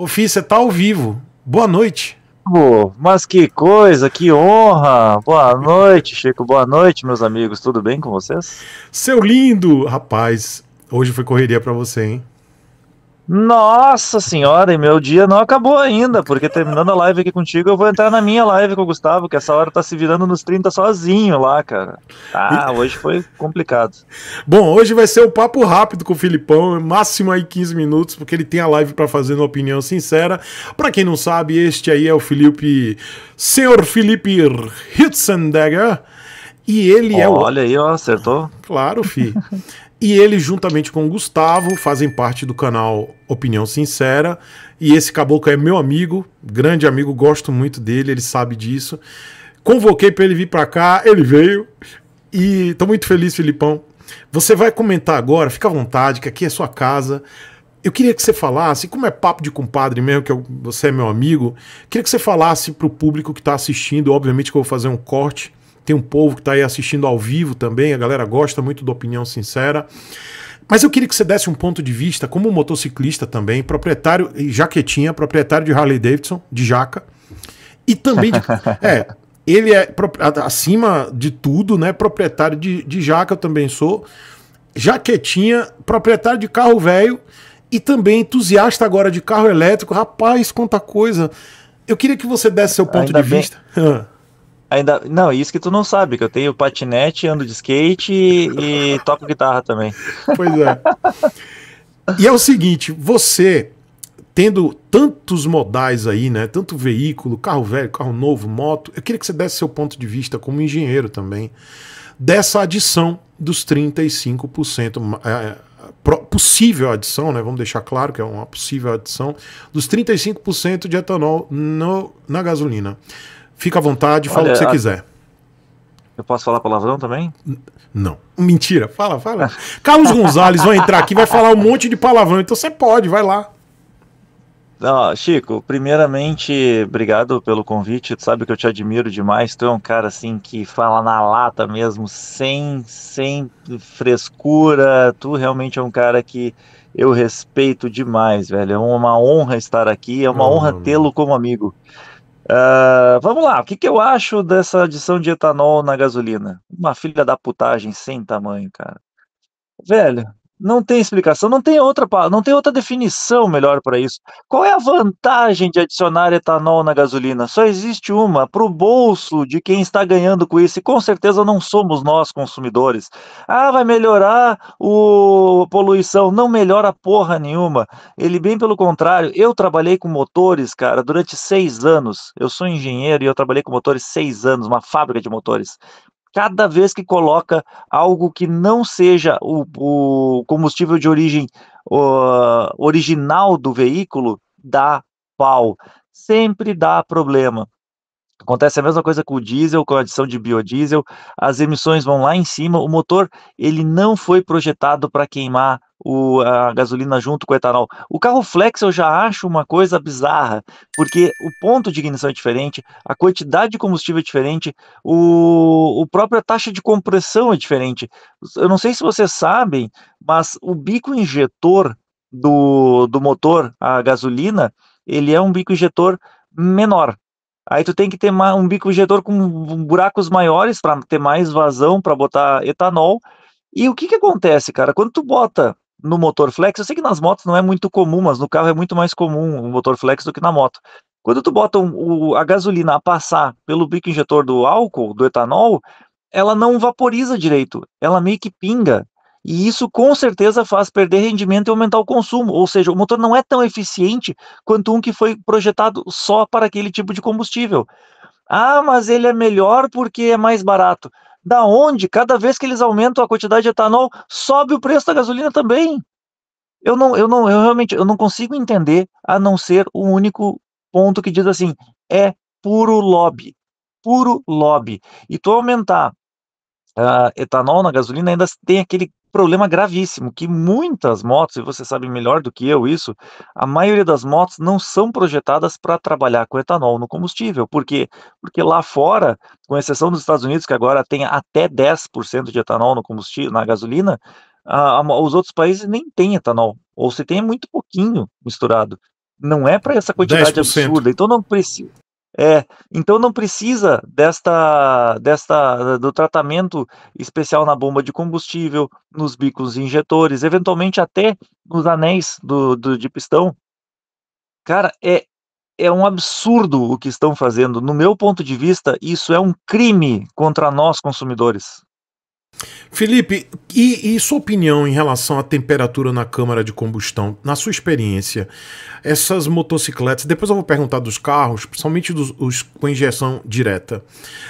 Ô, Fih, você tá ao vivo. Boa noite. Mas que coisa, que honra! Boa noite, Chico. Boa noite, meus amigos. Tudo bem com vocês? Seu lindo! Rapaz, hoje foi correria para você, hein? Nossa senhora, e meu dia não acabou ainda, porque terminando a live aqui contigo, eu vou entrar na minha live com o Gustavo, que essa hora tá se virando nos 30 sozinho lá, cara. Ah, hoje foi complicado. Bom, hoje vai ser o um papo rápido com o Filipão, máximo aí 15 minutos, porque ele tem a live para fazer uma opinião sincera. Para quem não sabe, este aí é o Felipe, senhor Felipe Hitzendegger, e ele Olha é o... Olha aí, ó, acertou. Claro, fi. E ele, juntamente com o Gustavo, fazem parte do canal Opinião Sincera. E esse caboclo é meu amigo, grande amigo, gosto muito dele, ele sabe disso. Convoquei para ele vir para cá, ele veio. E tô muito feliz, Filipão. Você vai comentar agora, fica à vontade, que aqui é sua casa. Eu queria que você falasse, como é papo de compadre mesmo, que eu, você é meu amigo, queria que você falasse para o público que está assistindo, obviamente que eu vou fazer um corte tem um povo que está aí assistindo ao vivo também, a galera gosta muito da opinião sincera. Mas eu queria que você desse um ponto de vista como motociclista também, proprietário jaquetinha, proprietário de Harley Davidson, de jaca, e também de, é, ele é acima de tudo, né? Proprietário de, de jaca, eu também sou. Jaquetinha, proprietário de carro velho e também entusiasta agora de carro elétrico. Rapaz, quanta coisa! Eu queria que você desse seu ponto Ainda de bem... vista. Ainda. Não, isso que tu não sabe, que eu tenho patinete, ando de skate e, toco guitarra também. Pois é. e é o seguinte, você tendo tantos modais aí, né? Tanto veículo, carro velho, carro novo, moto. Eu queria que você desse seu ponto de vista como engenheiro também dessa adição dos 35% é, possível adição, né? Vamos deixar claro que é uma possível adição dos 35% de etanol no, na gasolina. Fica à vontade, Olha, fala o que você a... quiser. Eu posso falar palavrão também? Não. Mentira, fala, fala. Carlos Gonzalez vai entrar aqui vai falar um monte de palavrão, então você pode, vai lá. Não, Chico, primeiramente, obrigado pelo convite. Tu sabe que eu te admiro demais. Tu é um cara assim que fala na lata mesmo, sem, sem frescura. Tu realmente é um cara que eu respeito demais, velho. É uma honra estar aqui, é uma honra tê-lo como amigo. Uh, vamos lá, o que, que eu acho dessa adição de etanol na gasolina? Uma filha da putagem sem tamanho, cara. Velho, não tem explicação, não tem outra, não tem outra definição melhor para isso. Qual é a vantagem de adicionar etanol na gasolina? Só existe uma, para o bolso de quem está ganhando com isso, e com certeza não somos nós consumidores. Ah, vai melhorar o poluição. Não melhora porra nenhuma. Ele, bem pelo contrário, eu trabalhei com motores, cara, durante seis anos. Eu sou engenheiro e eu trabalhei com motores seis anos, uma fábrica de motores cada vez que coloca algo que não seja o, o combustível de origem o, original do veículo, dá pau. Sempre dá problema. Acontece a mesma coisa com o diesel, com a adição de biodiesel, as emissões vão lá em cima, o motor ele não foi projetado para queimar o, a gasolina junto com o etanol. O carro flex eu já acho uma coisa bizarra, porque o ponto de ignição é diferente, a quantidade de combustível é diferente, o, o própria taxa de compressão é diferente. Eu não sei se vocês sabem, mas o bico injetor do, do motor, a gasolina, ele é um bico injetor menor. Aí tu tem que ter um bico injetor com buracos maiores para ter mais vazão para botar etanol. E o que que acontece, cara? Quando tu bota no motor flex, eu sei que nas motos não é muito comum, mas no carro é muito mais comum o motor flex do que na moto. Quando tu bota um, o, a gasolina a passar pelo bico injetor do álcool, do etanol, ela não vaporiza direito, ela meio que pinga. E isso com certeza faz perder rendimento e aumentar o consumo, ou seja, o motor não é tão eficiente quanto um que foi projetado só para aquele tipo de combustível. Ah, mas ele é melhor porque é mais barato. Da onde? Cada vez que eles aumentam a quantidade de etanol, sobe o preço da gasolina também. Eu não, eu não, eu realmente eu não consigo entender a não ser o um único ponto que diz assim, é puro lobby, puro lobby. E tu aumentar uh, etanol na gasolina, ainda tem aquele problema gravíssimo que muitas motos, e você sabe melhor do que eu isso, a maioria das motos não são projetadas para trabalhar com etanol no combustível. Por quê? Porque lá fora, com exceção dos Estados Unidos, que agora tem até 10% de etanol no combustível, na gasolina, a, a, os outros países nem têm etanol, ou se tem é muito pouquinho misturado. Não é para essa quantidade 10%. absurda. Então não precisa. É, então não precisa desta, desta do tratamento especial na bomba de combustível, nos bicos injetores, eventualmente até nos anéis do, do de pistão. Cara, é é um absurdo o que estão fazendo. No meu ponto de vista, isso é um crime contra nós consumidores. Felipe, e, e, sua opinião em relação à temperatura na câmara de combustão? Na sua experiência, essas motocicletas, depois eu vou perguntar dos carros, principalmente dos, os com injeção direta,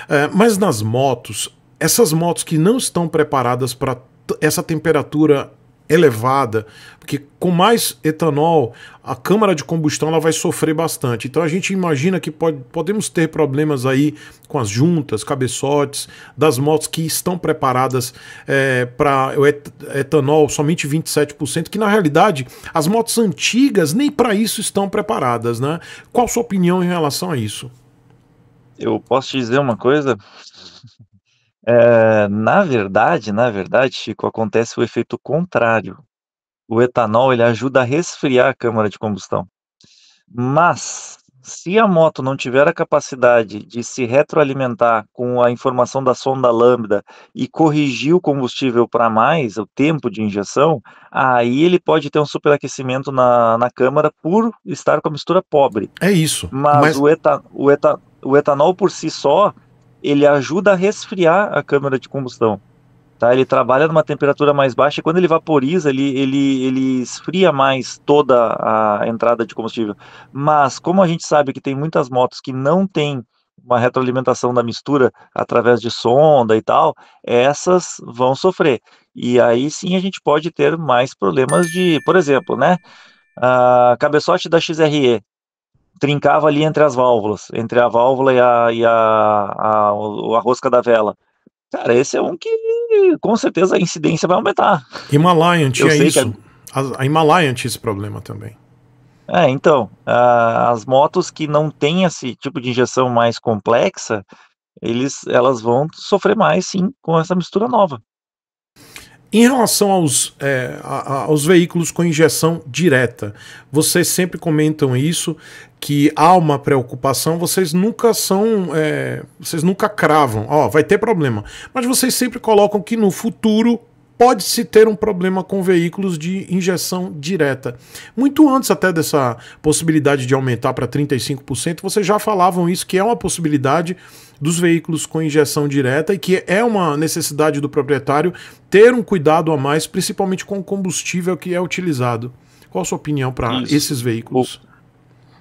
é, mas nas motos, essas motos que não estão preparadas para essa temperatura elevada, porque com mais etanol, a câmara de combustão ela vai sofrer bastante. Então a gente imagina que pode, podemos ter problemas aí com as juntas, cabeçotes das motos que estão preparadas é, para o etanol somente 27%, que na realidade as motos antigas nem para isso estão preparadas, né? Qual a sua opinião em relação a isso? Eu posso te dizer uma coisa? É, na verdade, na verdade, Chico, acontece o efeito contrário. O etanol ele ajuda a resfriar a câmara de combustão. Mas se a moto não tiver a capacidade de se retroalimentar com a informação da sonda lambda e corrigir o combustível para mais, o tempo de injeção, aí ele pode ter um superaquecimento na, na câmara por estar com a mistura pobre. É isso. Mas, mas... O, eta, o, eta, o etanol por si só ele ajuda a resfriar a câmara de combustão. Tá? Ele trabalha numa temperatura mais baixa e quando ele vaporiza, ele, ele, ele esfria mais toda a entrada de combustível. Mas, como a gente sabe que tem muitas motos que não têm uma retroalimentação da mistura através de sonda e tal, essas vão sofrer. E aí sim a gente pode ter mais problemas de, por exemplo, né? A cabeçote da XRE trincava ali entre as válvulas, entre a válvula e a, e a, a, a rosca da vela. Cara, esse é um que com certeza a incidência vai aumentar. Himalayan tinha é isso. A, a Himalayan tinha esse problema também. É, então, as motos que não têm esse tipo de injeção mais complexa, eles, elas vão sofrer mais, sim, com essa mistura nova. Em relação aos, é, aos veículos com injeção direta, vocês sempre comentam isso, que há uma preocupação, vocês nunca são. É, vocês nunca cravam, ó, vai ter problema. Mas vocês sempre colocam que no futuro pode-se ter um problema com veículos de injeção direta. Muito antes até dessa possibilidade de aumentar para 35%, vocês já falavam isso, que é uma possibilidade dos veículos com injeção direta e que é uma necessidade do proprietário ter um cuidado a mais, principalmente com o combustível que é utilizado. Qual a sua opinião para esses veículos?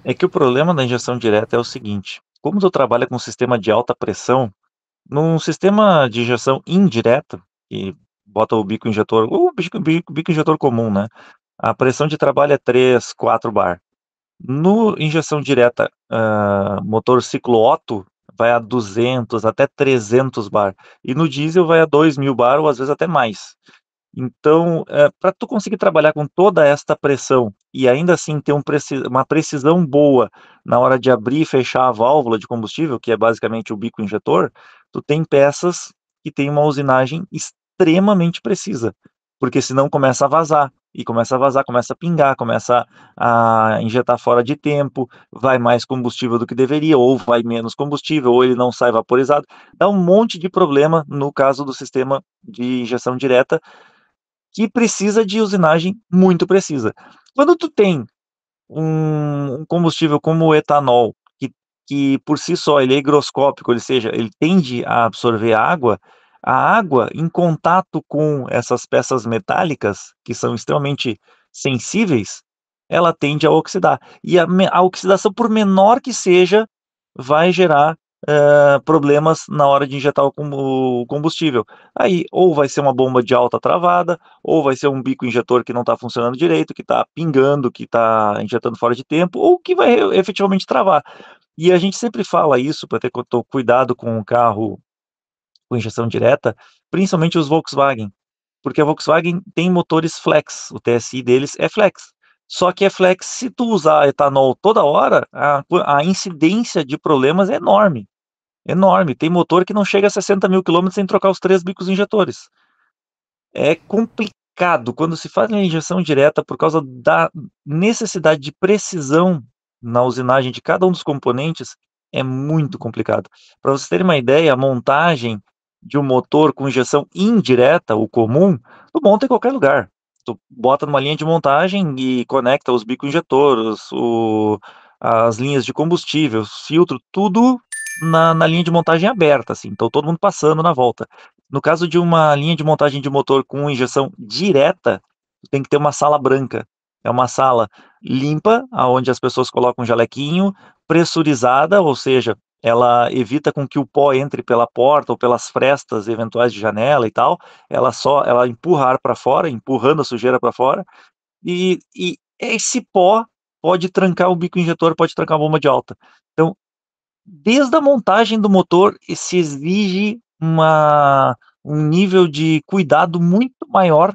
É que o problema da injeção direta é o seguinte: como tu trabalha com um sistema de alta pressão, num sistema de injeção indireta, que bota o bico injetor, o bico, bico, bico injetor comum, né? A pressão de trabalho é 3, 4 bar. No injeção direta, uh, motor ciclo Otto vai a 200 até 300 bar. E no diesel vai a 2000 bar ou às vezes até mais. Então, eh, para tu conseguir trabalhar com toda esta pressão e ainda assim ter um uma precisão boa na hora de abrir e fechar a válvula de combustível, que é basicamente o bico injetor, tu tem peças que tem uma usinagem extremamente precisa, porque senão começa a vazar. E começa a vazar, começa a pingar, começa a injetar fora de tempo, vai mais combustível do que deveria, ou vai menos combustível, ou ele não sai vaporizado. Dá um monte de problema no caso do sistema de injeção direta, que precisa de usinagem muito precisa. Quando tu tem um combustível como o etanol, que, que por si só ele é higroscópico, ou seja, ele tende a absorver água, a água em contato com essas peças metálicas, que são extremamente sensíveis, ela tende a oxidar. E a, a oxidação, por menor que seja, vai gerar uh, problemas na hora de injetar o, o combustível. Aí, ou vai ser uma bomba de alta travada, ou vai ser um bico injetor que não está funcionando direito, que está pingando, que está injetando fora de tempo, ou que vai efetivamente travar. E a gente sempre fala isso para ter cuidado com o carro com injeção direta, principalmente os Volkswagen, porque a Volkswagen tem motores flex, o TSI deles é flex. Só que é flex, se tu usar etanol toda hora, a, a incidência de problemas é enorme. Enorme. Tem motor que não chega a 60 mil quilômetros sem trocar os três bicos injetores. É complicado. Quando se faz a injeção direta, por causa da necessidade de precisão na usinagem de cada um dos componentes, é muito complicado. Para vocês terem uma ideia, a montagem de um motor com injeção indireta, o comum, tu monta em qualquer lugar. Tu bota numa linha de montagem e conecta os bico injetores, o, as linhas de combustível, filtro, tudo na, na linha de montagem aberta, assim. Então todo mundo passando na volta. No caso de uma linha de montagem de motor com injeção direta, tem que ter uma sala branca. É uma sala limpa, aonde as pessoas colocam um jalequinho, pressurizada, ou seja, ela evita com que o pó entre pela porta ou pelas frestas eventuais de janela e tal. Ela só ela empurra ar para fora, empurrando a sujeira para fora. E, e esse pó pode trancar o bico injetor, pode trancar a bomba de alta. Então, desde a montagem do motor, se exige uma, um nível de cuidado muito maior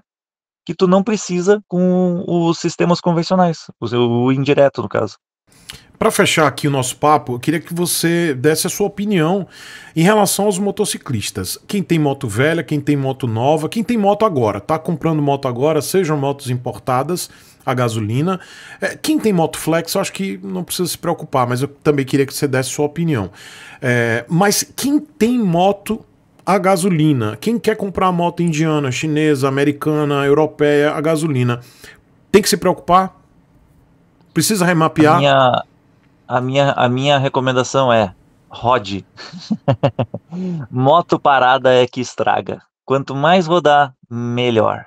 que tu não precisa com os sistemas convencionais, o indireto no caso. Para fechar aqui o nosso papo, eu queria que você desse a sua opinião em relação aos motociclistas. Quem tem moto velha, quem tem moto nova, quem tem moto agora, tá comprando moto agora, sejam motos importadas a gasolina. É, quem tem moto flex, eu acho que não precisa se preocupar, mas eu também queria que você desse sua opinião. É, mas quem tem moto a gasolina, quem quer comprar moto indiana, chinesa, americana, europeia, a gasolina, tem que se preocupar? Precisa remapear. A minha, a minha, a minha recomendação é rode. Moto parada é que estraga. Quanto mais rodar, melhor.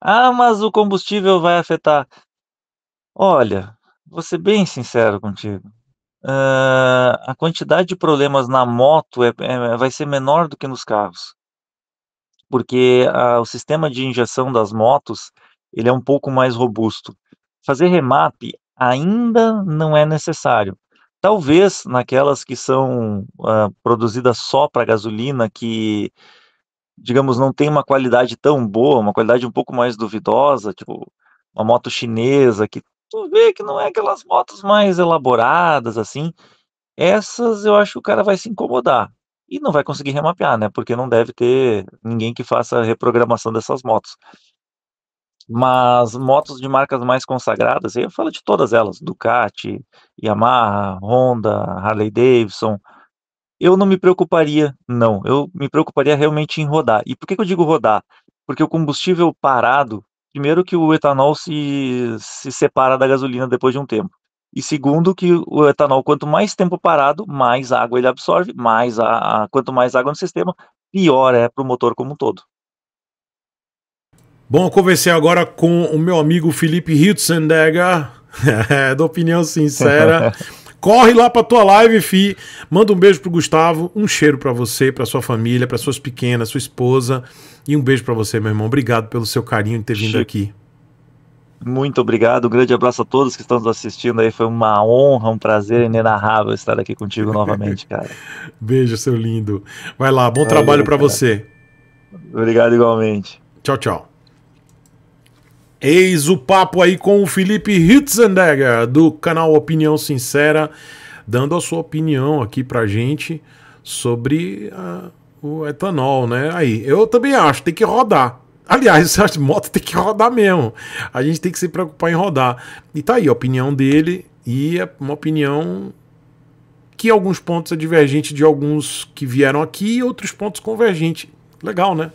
Ah, mas o combustível vai afetar. Olha, vou ser bem sincero contigo. Uh, a quantidade de problemas na moto é, é, vai ser menor do que nos carros. Porque uh, o sistema de injeção das motos ele é um pouco mais robusto. Fazer remap ainda não é necessário. Talvez naquelas que são uh, produzidas só para gasolina, que, digamos, não tem uma qualidade tão boa, uma qualidade um pouco mais duvidosa, tipo uma moto chinesa, que tu vê que não é aquelas motos mais elaboradas, assim, essas eu acho que o cara vai se incomodar e não vai conseguir remapear, né? Porque não deve ter ninguém que faça reprogramação dessas motos mas motos de marcas mais consagradas, eu falo de todas elas, Ducati, Yamaha, Honda, Harley Davidson, eu não me preocuparia, não, eu me preocuparia realmente em rodar. E por que, que eu digo rodar? Porque o combustível parado, primeiro que o etanol se, se separa da gasolina depois de um tempo, e segundo que o etanol, quanto mais tempo parado, mais água ele absorve, mais a, a quanto mais água no sistema, pior é para o motor como um todo. Bom, eu conversei agora com o meu amigo Felipe Hitzendega, é, da Opinião Sincera. Corre lá a tua live, fi. Manda um beijo pro Gustavo, um cheiro para você, para sua família, para suas pequenas, sua esposa. E um beijo para você, meu irmão. Obrigado pelo seu carinho de ter vindo aqui. Muito obrigado, um grande abraço a todos que estão nos assistindo aí. Foi uma honra, um prazer inenarrável estar aqui contigo novamente, cara. Beijo, seu lindo. Vai lá, bom Valeu, trabalho para você. Obrigado igualmente. Tchau, tchau. Eis o papo aí com o Felipe Hitzendegger, do canal Opinião Sincera, dando a sua opinião aqui pra gente sobre a, o etanol, né? Aí, eu também acho, tem que rodar. Aliás, que moto tem que rodar mesmo. A gente tem que se preocupar em rodar. E tá aí a opinião dele, e é uma opinião que em alguns pontos é divergente de alguns que vieram aqui e outros pontos convergente. Legal, né?